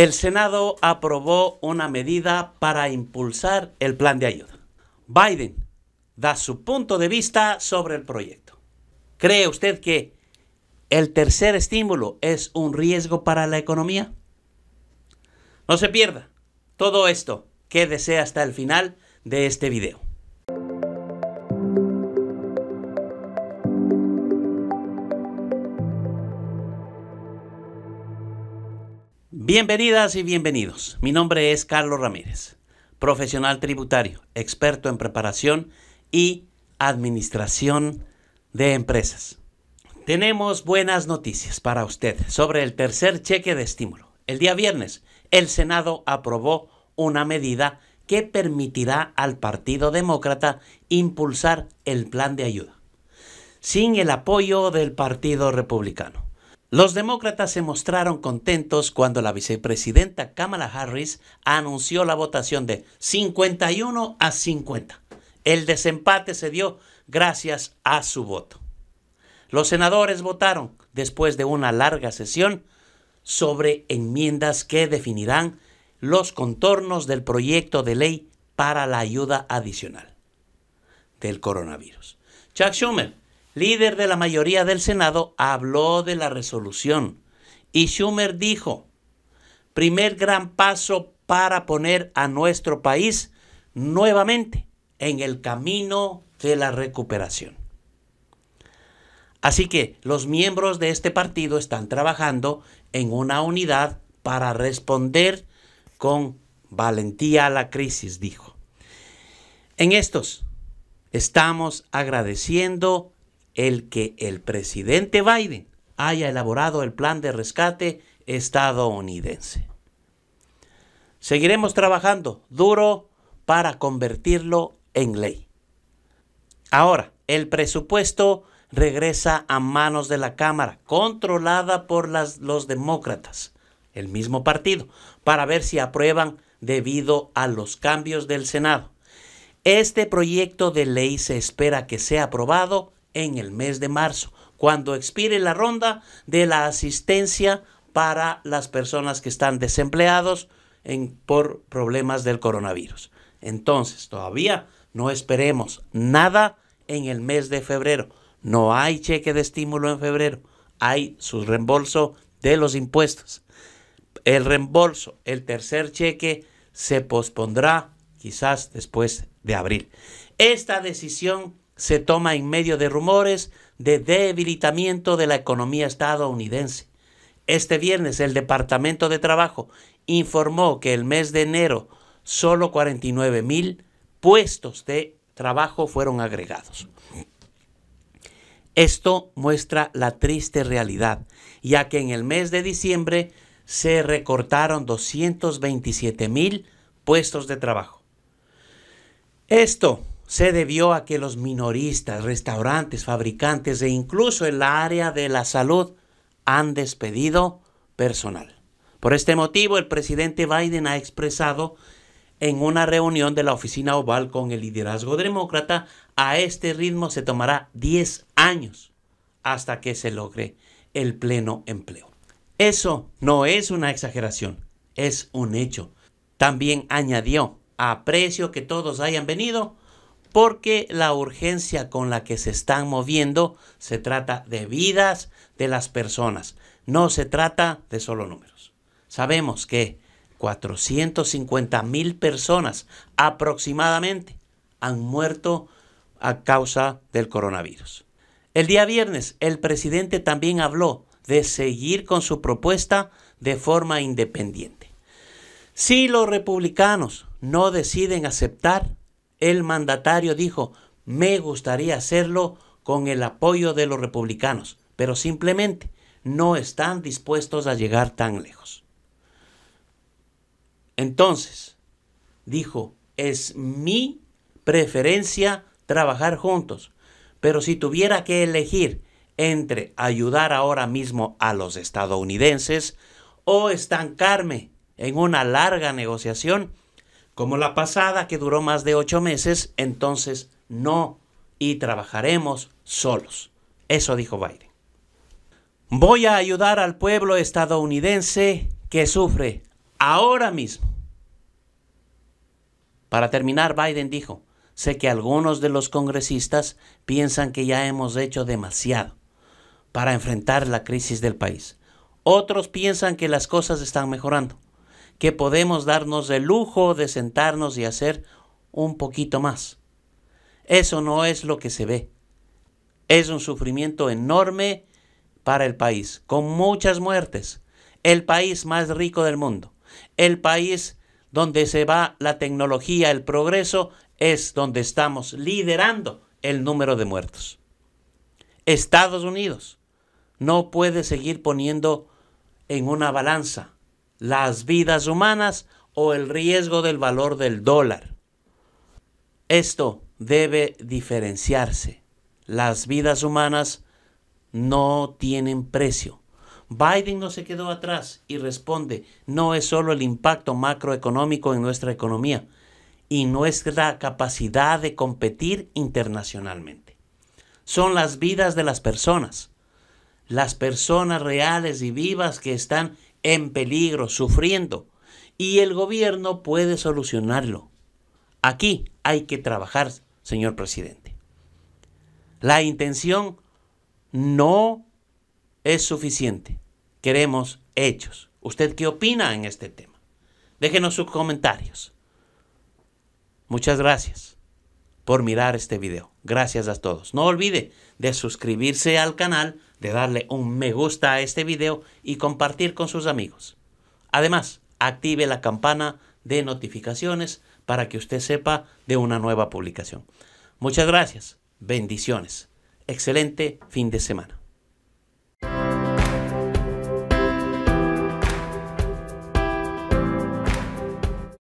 El Senado aprobó una medida para impulsar el plan de ayuda. Biden da su punto de vista sobre el proyecto. ¿Cree usted que el tercer estímulo es un riesgo para la economía? No se pierda todo esto. desea hasta el final de este video. Bienvenidas y bienvenidos. Mi nombre es Carlos Ramírez, profesional tributario, experto en preparación y administración de empresas. Tenemos buenas noticias para usted sobre el tercer cheque de estímulo. El día viernes, el Senado aprobó una medida que permitirá al Partido Demócrata impulsar el plan de ayuda, sin el apoyo del Partido Republicano. Los demócratas se mostraron contentos cuando la vicepresidenta Kamala Harris anunció la votación de 51 a 50. El desempate se dio gracias a su voto. Los senadores votaron, después de una larga sesión, sobre enmiendas que definirán los contornos del proyecto de ley para la ayuda adicional del coronavirus. Chuck Schumer líder de la mayoría del Senado, habló de la resolución y Schumer dijo, primer gran paso para poner a nuestro país nuevamente en el camino de la recuperación. Así que los miembros de este partido están trabajando en una unidad para responder con valentía a la crisis, dijo. En estos estamos agradeciendo el que el presidente Biden haya elaborado el plan de rescate estadounidense. Seguiremos trabajando duro para convertirlo en ley. Ahora, el presupuesto regresa a manos de la Cámara, controlada por los demócratas, el mismo partido, para ver si aprueban debido a los cambios del Senado. Este proyecto de ley se espera que sea aprobado en el mes de marzo, cuando expire la ronda de la asistencia para las personas que están desempleados por problemas del coronavirus. Entonces, todavía no esperemos nada en el mes de febrero. No hay cheque de estímulo en febrero. Hay su reembolso de los impuestos. El reembolso, el tercer cheque, se pospondrá quizás después de abril. Esta decisión se toma en medio de rumores de debilitamiento de la economía estadounidense. Este viernes el Departamento de Trabajo informó que el mes de enero solo 49 mil puestos de trabajo fueron agregados. Esto muestra la triste realidad, ya que en el mes de diciembre se recortaron 227 mil puestos de trabajo. Esto se debió a que los minoristas, restaurantes, fabricantes e incluso en la área de la salud han despedido personal. Por este motivo, el presidente Biden ha expresado en una reunión de la oficina oval con el liderazgo demócrata, a este ritmo se tomará 10 años hasta que se logre el pleno empleo. Eso no es una exageración, es un hecho. También añadió, aprecio que todos hayan venido, porque la urgencia con la que se están moviendo se trata de vidas de las personas, no se trata de solo números. Sabemos que 450 mil personas aproximadamente han muerto a causa del coronavirus. El día viernes el presidente también habló de seguir con su propuesta de forma independiente. Si los republicanos no deciden aceptar el mandatario dijo, me gustaría hacerlo con el apoyo de los republicanos, pero simplemente no están dispuestos a llegar tan lejos. Entonces, dijo, es mi preferencia trabajar juntos, pero si tuviera que elegir entre ayudar ahora mismo a los estadounidenses o estancarme en una larga negociación, como la pasada que duró más de ocho meses, entonces no, y trabajaremos solos. Eso dijo Biden. Voy a ayudar al pueblo estadounidense que sufre ahora mismo. Para terminar, Biden dijo, sé que algunos de los congresistas piensan que ya hemos hecho demasiado para enfrentar la crisis del país. Otros piensan que las cosas están mejorando que podemos darnos el lujo de sentarnos y hacer un poquito más. Eso no es lo que se ve. Es un sufrimiento enorme para el país, con muchas muertes. El país más rico del mundo. El país donde se va la tecnología, el progreso, es donde estamos liderando el número de muertos. Estados Unidos no puede seguir poniendo en una balanza las vidas humanas o el riesgo del valor del dólar. Esto debe diferenciarse. Las vidas humanas no tienen precio. Biden no se quedó atrás y responde, no es solo el impacto macroeconómico en nuestra economía y nuestra capacidad de competir internacionalmente. Son las vidas de las personas, las personas reales y vivas que están en peligro, sufriendo, y el gobierno puede solucionarlo. Aquí hay que trabajar, señor presidente. La intención no es suficiente. Queremos hechos. ¿Usted qué opina en este tema? Déjenos sus comentarios. Muchas gracias por mirar este video. Gracias a todos. No olvide de suscribirse al canal, de darle un me gusta a este video y compartir con sus amigos. Además, active la campana de notificaciones para que usted sepa de una nueva publicación. Muchas gracias. Bendiciones. Excelente fin de semana.